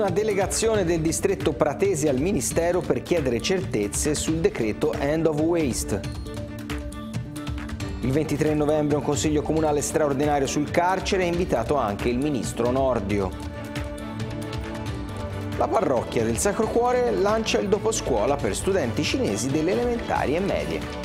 una delegazione del distretto Pratese al Ministero per chiedere certezze sul decreto End of Waste. Il 23 novembre un consiglio comunale straordinario sul carcere è invitato anche il ministro Nordio. La parrocchia del Sacro Cuore lancia il doposcuola per studenti cinesi delle elementari e medie.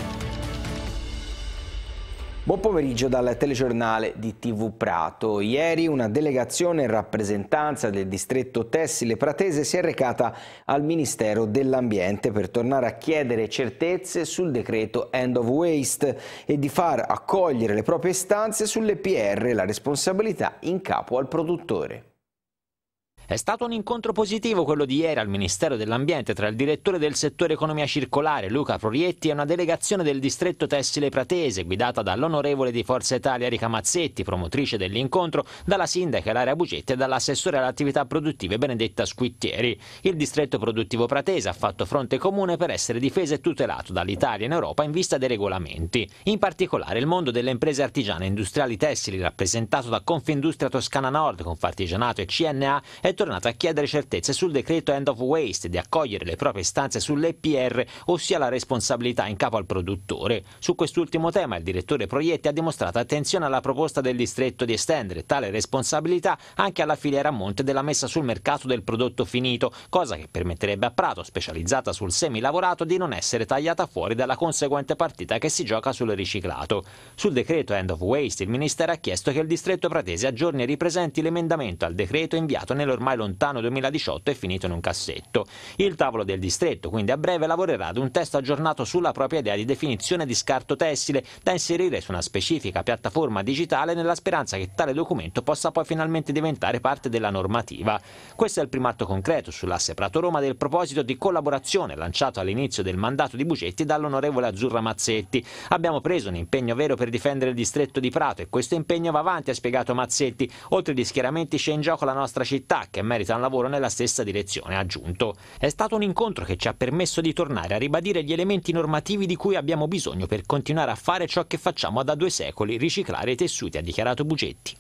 Buon pomeriggio dal telegiornale di TV Prato. Ieri una delegazione in rappresentanza del distretto tessile pratese si è recata al Ministero dell'Ambiente per tornare a chiedere certezze sul decreto End of Waste e di far accogliere le proprie istanze sulle PR e la responsabilità in capo al produttore. È stato un incontro positivo quello di ieri al Ministero dell'Ambiente tra il direttore del settore economia circolare Luca Prorietti e una delegazione del distretto tessile pratese guidata dall'onorevole di Forza Italia Rica Mazzetti, promotrice dell'incontro, dalla sindaca Lara Bugetti e dall'assessore alle attività produttive Benedetta Squittieri. Il distretto produttivo pratese ha fatto fronte comune per essere difeso e tutelato dall'Italia in Europa in vista dei regolamenti. In particolare il mondo delle imprese artigiane e industriali tessili rappresentato da Confindustria Toscana Nord, Confartigianato e CNA è tornato a chiedere certezze sul decreto End of Waste di accogliere le proprie istanze sull'EPR, ossia la responsabilità in capo al produttore. Su quest'ultimo tema il direttore Proietti ha dimostrato attenzione alla proposta del distretto di estendere tale responsabilità anche alla filiera a monte della messa sul mercato del prodotto finito, cosa che permetterebbe a Prato, specializzata sul semilavorato, di non essere tagliata fuori dalla conseguente partita che si gioca sul riciclato. Sul decreto End of Waste il Ministero ha chiesto che il distretto pratese aggiorni e ripresenti l'emendamento al decreto inviato nell'ormai ormai lontano 2018 è finito in un cassetto. Il tavolo del distretto, quindi a breve, lavorerà ad un testo aggiornato sulla propria idea di definizione di scarto tessile da inserire su una specifica piattaforma digitale nella speranza che tale documento possa poi finalmente diventare parte della normativa. Questo è il primo atto concreto sull'asse Prato-Roma del proposito di collaborazione lanciato all'inizio del mandato di Bugetti dall'onorevole Azzurra Mazzetti. Abbiamo preso un impegno vero per difendere il distretto di Prato e questo impegno va avanti, ha spiegato Mazzetti. Oltre agli schieramenti c'è in gioco la nostra città, che merita un lavoro nella stessa direzione, ha aggiunto. È stato un incontro che ci ha permesso di tornare a ribadire gli elementi normativi di cui abbiamo bisogno per continuare a fare ciò che facciamo da due secoli, riciclare i tessuti, ha dichiarato Bugetti.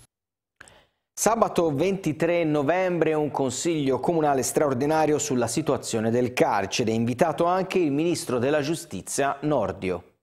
Sabato 23 novembre un consiglio comunale straordinario sulla situazione del carcere, invitato anche il ministro della giustizia Nordio.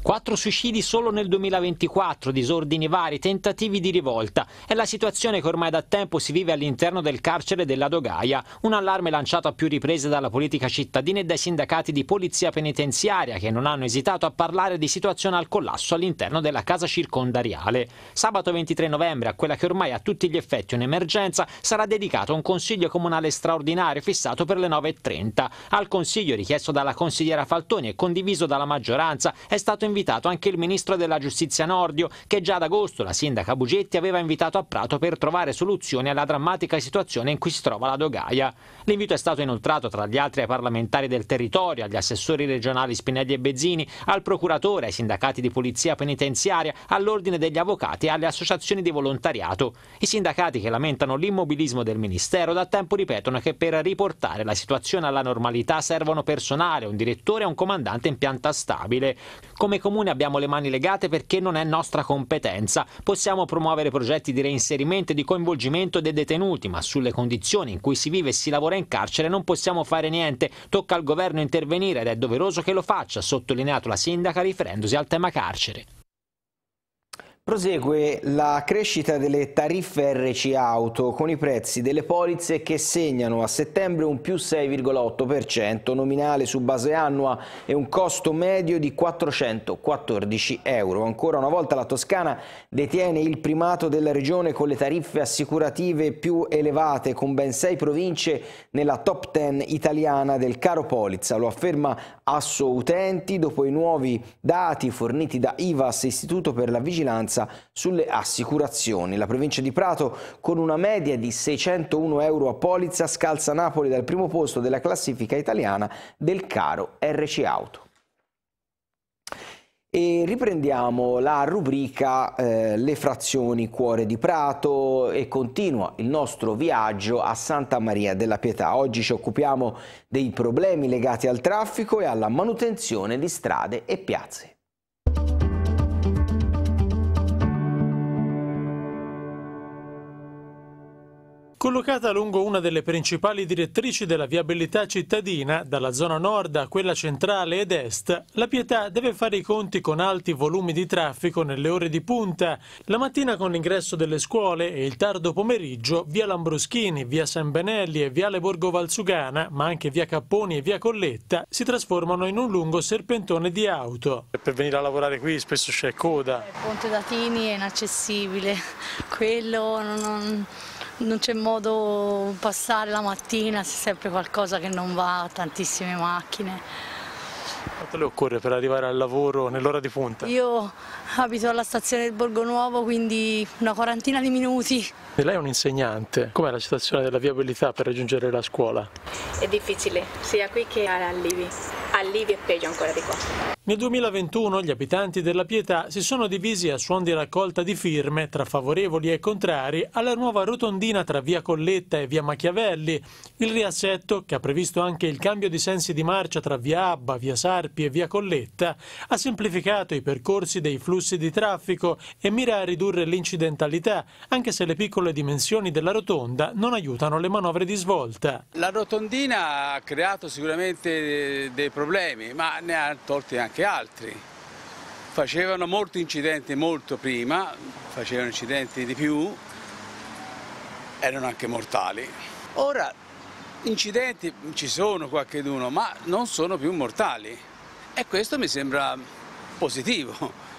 Quattro suicidi solo nel 2024, disordini vari, tentativi di rivolta. È la situazione che ormai da tempo si vive all'interno del carcere della Dogaia, un allarme lanciato a più riprese dalla politica cittadina e dai sindacati di polizia penitenziaria che non hanno esitato a parlare di situazione al collasso all'interno della casa circondariale. Sabato 23 novembre, a quella che ormai a tutti gli effetti un'emergenza, sarà dedicato un consiglio comunale straordinario fissato per le 9.30. Al consiglio richiesto dalla consigliera Faltoni e condiviso dalla maggioranza è stato stato invitato anche il ministro della giustizia Nordio, che già ad agosto la sindaca Bugetti aveva invitato a Prato per trovare soluzioni alla drammatica situazione in cui si trova la dogaia. L'invito è stato inoltrato tra gli altri ai parlamentari del territorio, agli assessori regionali Spinelli e Bezzini, al procuratore, ai sindacati di polizia penitenziaria, all'ordine degli avvocati e alle associazioni di volontariato. I sindacati che lamentano l'immobilismo del Ministero da tempo ripetono che per riportare la situazione alla normalità servono personale, un direttore e un comandante in pianta stabile. Come come comune abbiamo le mani legate perché non è nostra competenza. Possiamo promuovere progetti di reinserimento e di coinvolgimento dei detenuti, ma sulle condizioni in cui si vive e si lavora in carcere non possiamo fare niente. Tocca al governo intervenire ed è doveroso che lo faccia, ha sottolineato la sindaca riferendosi al tema carcere. Prosegue la crescita delle tariffe RC auto con i prezzi delle polizze che segnano a settembre un più 6,8% nominale su base annua e un costo medio di 414 euro. Ancora una volta la Toscana detiene il primato della regione con le tariffe assicurative più elevate con ben sei province nella top 10 italiana del caro polizza, lo afferma Asso Utenti dopo i nuovi dati forniti da IVAS, Istituto per la Vigilanza sulle Assicurazioni. La provincia di Prato con una media di 601 euro a polizza scalza Napoli dal primo posto della classifica italiana del caro RC Auto. E riprendiamo la rubrica eh, Le frazioni Cuore di Prato e continua il nostro viaggio a Santa Maria della Pietà. Oggi ci occupiamo dei problemi legati al traffico e alla manutenzione di strade e piazze. Collocata lungo una delle principali direttrici della viabilità cittadina, dalla zona nord a quella centrale ed est, la Pietà deve fare i conti con alti volumi di traffico nelle ore di punta, la mattina con l'ingresso delle scuole e il tardo pomeriggio via Lambruschini, via San Benelli e viale Borgo Valsugana, ma anche via Capponi e via Colletta, si trasformano in un lungo serpentone di auto. Per venire a lavorare qui spesso c'è coda. Il ponte Datini è inaccessibile, quello non non c'è modo di passare la mattina, c'è sempre qualcosa che non va, tantissime macchine. Quanto le occorre per arrivare al lavoro nell'ora di punta? Io abito alla stazione del Borgo Nuovo, quindi una quarantina di minuti. E lei è un insegnante, com'è la situazione della viabilità per raggiungere la scuola? È difficile, sia qui che a Livi. A Livi è peggio ancora di qua. Nel 2021 gli abitanti della Pietà si sono divisi a suon di raccolta di firme tra favorevoli e contrari alla nuova rotondina tra via Colletta e via Machiavelli, il riassetto che ha previsto anche il cambio di sensi di marcia tra via Abba, via Sarpi e via Colletta, ha semplificato i percorsi dei flussi di traffico e mira a ridurre l'incidentalità, anche se le piccole dimensioni della rotonda non aiutano le manovre di svolta. La rotondina ha creato sicuramente eh, dei problemi, ma ne ha tolti anche anche altri. Facevano molti incidenti molto prima, facevano incidenti di più, erano anche mortali. Ora incidenti ci sono qualcheduno, ma non sono più mortali e questo mi sembra positivo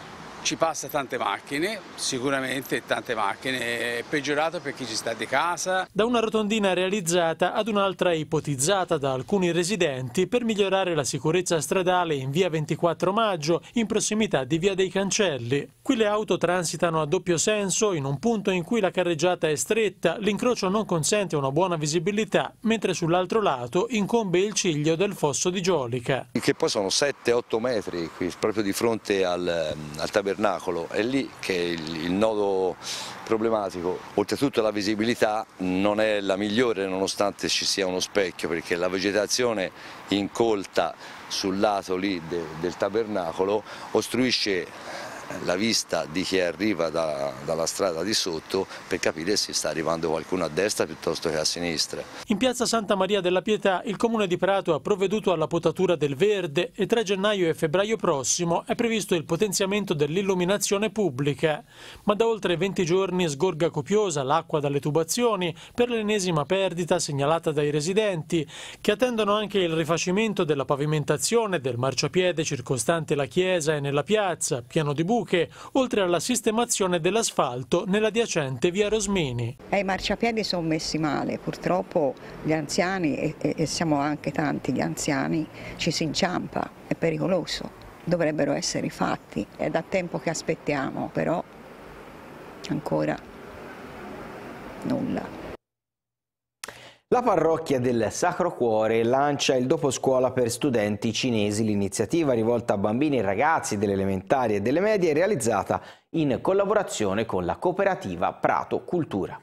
ci passa tante macchine, sicuramente tante macchine, è peggiorato per chi ci sta di casa. Da una rotondina realizzata ad un'altra ipotizzata da alcuni residenti per migliorare la sicurezza stradale in via 24 maggio in prossimità di via dei Cancelli. Qui le auto transitano a doppio senso in un punto in cui la carreggiata è stretta, l'incrocio non consente una buona visibilità, mentre sull'altro lato incombe il ciglio del fosso di Giolica. Che poi sono 7-8 metri qui, proprio di fronte al, ehm, al tabellone tabernacolo, è lì che è il, il nodo problematico. Oltretutto la visibilità non è la migliore nonostante ci sia uno specchio perché la vegetazione incolta sul lato lì de, del tabernacolo ostruisce la vista di chi arriva da, dalla strada di sotto per capire se sta arrivando qualcuno a destra piuttosto che a sinistra. In piazza Santa Maria della Pietà il comune di Prato ha provveduto alla potatura del verde e tra gennaio e febbraio prossimo è previsto il potenziamento dell'illuminazione pubblica. Ma da oltre 20 giorni sgorga copiosa l'acqua dalle tubazioni per l'ennesima perdita segnalata dai residenti che attendono anche il rifacimento della pavimentazione del marciapiede circostante la chiesa e nella piazza, pieno di buchi buche, oltre alla sistemazione dell'asfalto nell'adiacente via Rosmini. Eh, I marciapiedi sono messi male, purtroppo gli anziani, e, e siamo anche tanti gli anziani, ci si inciampa, è pericoloso dovrebbero essere fatti. È da tempo che aspettiamo, però ancora nulla. La parrocchia del Sacro Cuore lancia il doposcuola per studenti cinesi. L'iniziativa rivolta a bambini e ragazzi delle elementari e delle medie è realizzata in collaborazione con la cooperativa Prato Cultura.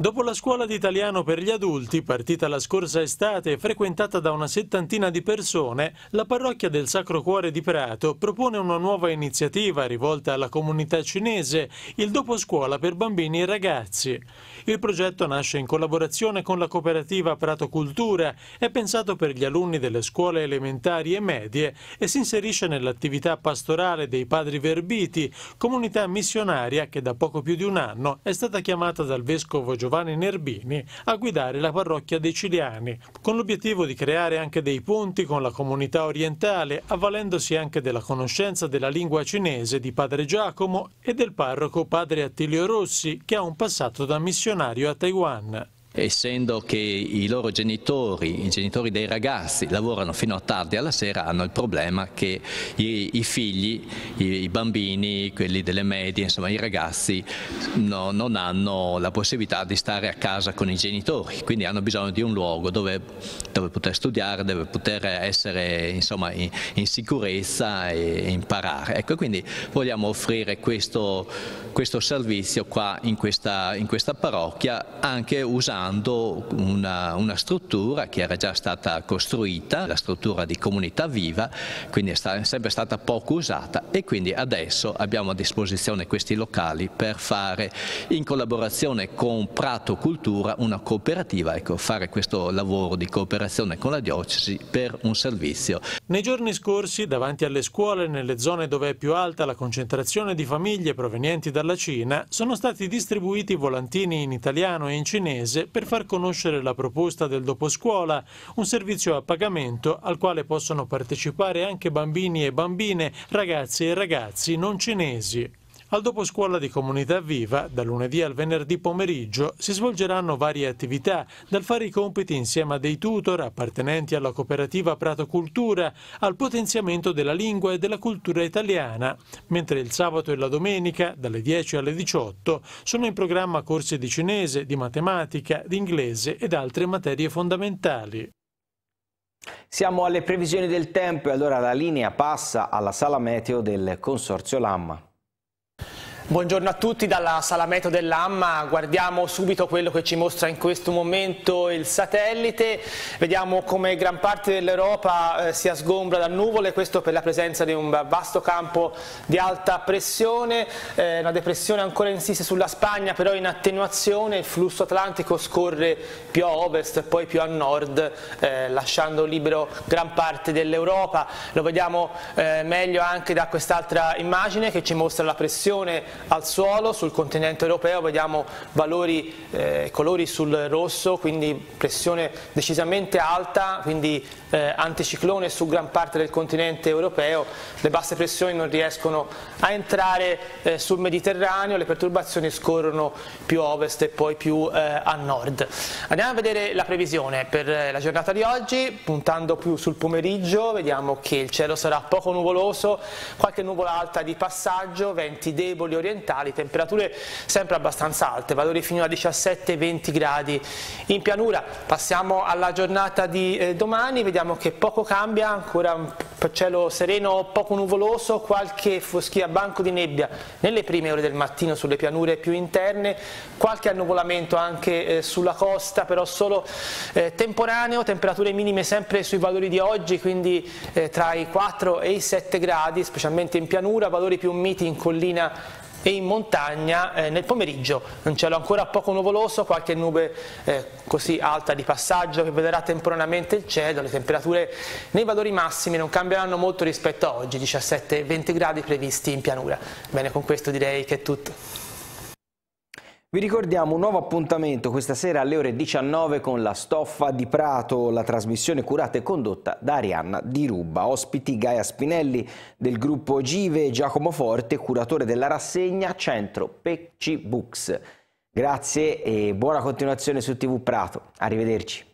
Dopo la scuola di italiano per gli adulti, partita la scorsa estate e frequentata da una settantina di persone, la parrocchia del Sacro Cuore di Prato propone una nuova iniziativa rivolta alla comunità cinese, il dopo scuola per bambini e ragazzi. Il progetto nasce in collaborazione con la cooperativa Prato Cultura, è pensato per gli alunni delle scuole elementari e medie e si inserisce nell'attività pastorale dei Padri Verbiti, comunità missionaria che da poco più di un anno è stata chiamata dal Vescovo Giovanni Giovanni Nerbini a guidare la parrocchia dei Ciliani, con l'obiettivo di creare anche dei ponti con la comunità orientale, avvalendosi anche della conoscenza della lingua cinese di padre Giacomo e del parroco padre Attilio Rossi, che ha un passato da missionario a Taiwan essendo che i loro genitori, i genitori dei ragazzi, lavorano fino a tardi alla sera, hanno il problema che i, i figli, i, i, bambini, quelli delle medie, insomma i ragazzi no, non hanno la possibilità di stare a casa con i genitori, quindi hanno bisogno di un luogo dove, dove poter studiare, dove poter essere insomma, in, in, sicurezza e, imparare. Ecco, quindi vogliamo offrire questo, questo servizio qua in questa, in questa parrocchia anche usando utilizzando una, una, struttura che era già stata costruita, la struttura di comunità viva, quindi è, sta, è sempre stata poco usata e quindi adesso abbiamo a disposizione questi locali per fare in collaborazione con Prato Cultura una cooperativa, ecco, fare questo lavoro di cooperazione con la diocesi per un servizio. Nei giorni scorsi davanti alle scuole nelle zone dove è più alta la concentrazione di famiglie provenienti dalla Cina sono stati distribuiti volantini in italiano e in cinese per far conoscere la proposta del doposcuola, un servizio a pagamento al quale possono partecipare anche bambini e bambine, ragazzi e ragazzi non cinesi. Al doposcuola di Comunità Viva, da lunedì al venerdì pomeriggio, si svolgeranno varie attività, dal fare i compiti insieme a dei tutor appartenenti alla cooperativa Prato Cultura, al potenziamento della lingua e della cultura italiana, mentre il sabato e la domenica, dalle 10 alle 18, sono in programma corsi di cinese, di matematica, di inglese ed altre materie fondamentali. Siamo alle previsioni del tempo e allora la linea passa alla sala meteo del Consorzio Lamma. Buongiorno a tutti dalla Sala Meteo dell'Amma, guardiamo subito quello che ci mostra in questo momento il satellite, vediamo come gran parte dell'Europa eh, sia sgombra da nuvole, questo per la presenza di un vasto campo di alta pressione, eh, una depressione ancora insiste sulla Spagna però in attenuazione, il flusso atlantico scorre più a ovest e poi più a nord eh, lasciando libero gran parte dell'Europa, lo vediamo eh, meglio anche da quest'altra immagine che ci mostra la pressione al suolo, sul continente europeo vediamo valori, eh, colori sul rosso, quindi pressione decisamente alta, quindi eh, anticiclone su gran parte del continente europeo, le basse pressioni non riescono a entrare eh, sul Mediterraneo, le perturbazioni scorrono più a ovest e poi più eh, a nord. Andiamo a vedere la previsione per eh, la giornata di oggi, puntando più sul pomeriggio, vediamo che il cielo sarà poco nuvoloso, qualche nuvola alta di passaggio, venti deboli orientali, mediorientali, temperature sempre abbastanza alte, valori fino a 17-20 gradi in pianura. Passiamo alla giornata di eh, domani, vediamo che poco cambia, ancora un cielo sereno, poco nuvoloso, qualche foschia banco di nebbia nelle prime ore del mattino sulle pianure più interne, qualche annuvolamento anche eh, sulla costa, però solo eh, temporaneo, temperature minime sempre sui valori di oggi, quindi eh, tra i 4 e i 7 gradi, specialmente in pianura, valori più miti in collina e in montagna eh, nel pomeriggio un cielo ancora poco nuvoloso, qualche nube eh, così alta di passaggio che vedrà temporaneamente il cielo, le temperature nei valori massimi non cambieranno molto rispetto a oggi, 17-20 gradi previsti in pianura. Bene, con questo direi che è tutto. Vi ricordiamo un nuovo appuntamento questa sera alle ore 19 con La Stoffa di Prato, la trasmissione curata e condotta da Arianna Di Ruba. Ospiti Gaia Spinelli del gruppo Give, Giacomo Forte, curatore della rassegna Centro Pecci Books. Grazie e buona continuazione su TV Prato. Arrivederci.